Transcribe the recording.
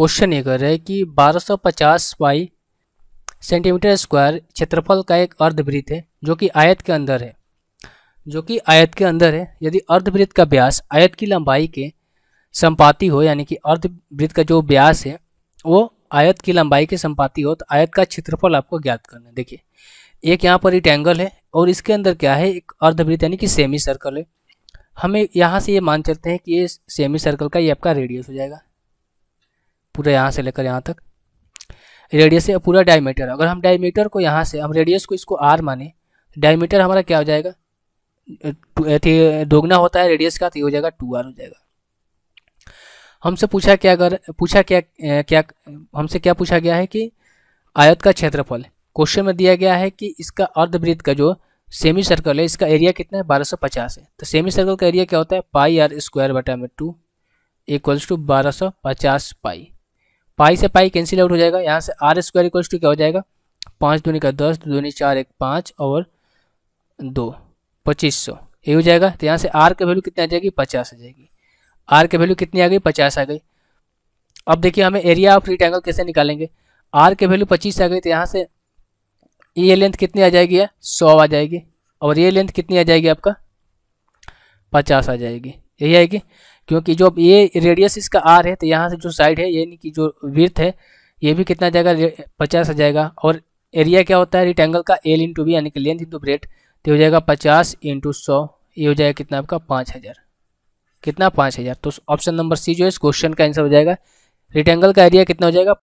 question ये कर रहे हैं कि 1250 सौ पचास बाई सेंटीमीटर स्क्वायर क्षेत्रफल का एक अर्धवृत्त है जो कि आयत के अंदर है जो कि आयत के अंदर है यदि अर्धवृत्त का व्यास आयत की लंबाई के संपाति हो यानी कि अर्धवृत्त का जो व्यास है वो आयत की लंबाई के संपाति हो तो आयत का क्षेत्रफल आपको ज्ञात करना है देखिए एक यहाँ पर रिटेंगल है और इसके अंदर क्या है एक अर्धवृत्त यानी कि सेमी सर्कल है हमें यहाँ से ये मान चलते हैं कि ये सेमी सर्कल का ये आपका रेडियस हो जाएगा पूरा यहाँ से लेकर यहाँ तक रेडियस है पूरा डायमीटर अगर हम डायमीटर को यहाँ से हम रेडियस को इसको आर माने डायमीटर हमारा क्या हो जाएगा दोगुना होता है रेडियस का तो ये हो जाएगा टू आर हो जाएगा हमसे पूछा क्या अगर पूछा क्या क्या हमसे क्या पूछा गया है कि आयत का क्षेत्रफल क्वेश्चन में दिया गया है कि इसका अर्धवृत्त का जो सेमी सर्कल है इसका एरिया कितना है बारह सौ पचास है तो सेमी सर्कल का एरिया क्या होता है पाई आर स्क्वायर बटा में टू इक्वल्स टू बारह सौ पचास पाई पाई से पाई कैंसिल आउट हो जाएगा यहाँ से आर स्क्वायर इक्वल टू क्या हो जाएगा पाँच दूनी का दस दूनी चार एक पाँच और दो पच्चीस सौ ये हो जाएगा तो यहाँ से आर की वैल्यू कितनी आ जाएगी पचास आ जाएगी आर की वैल्यू कितनी आ गई पचास आ गई अब देखिए हमें एरिया ऑफ एंगल कैसे निकालेंगे आर की वैल्यू पच्चीस आ गई तो यहाँ से ये लेंथ कितनी आ जाएगी सौ आ जाएगी और ये लेंथ कितनी आ जाएगी आपका पचास आ जाएगी यही आएगी क्योंकि जो ये रेडियस इसका आर है तो यहाँ से जो साइड है यानी कि जो विर्थ है ये भी कितना जाएगा पचास आ जाएगा और एरिया क्या होता है रिटेंगल का एल इंटू बी यानी कि लेंथ इंटू ब्रेड तो हो जाएगा पचास इंटू सौ ये हो जाएगा कितना आपका पाँच हज़ार कितना पाँच हज़ार तो ऑप्शन नंबर सी जो है इस क्वेश्चन का आंसर हो जाएगा रिटेंगल का एरिया कितना हो जाएगा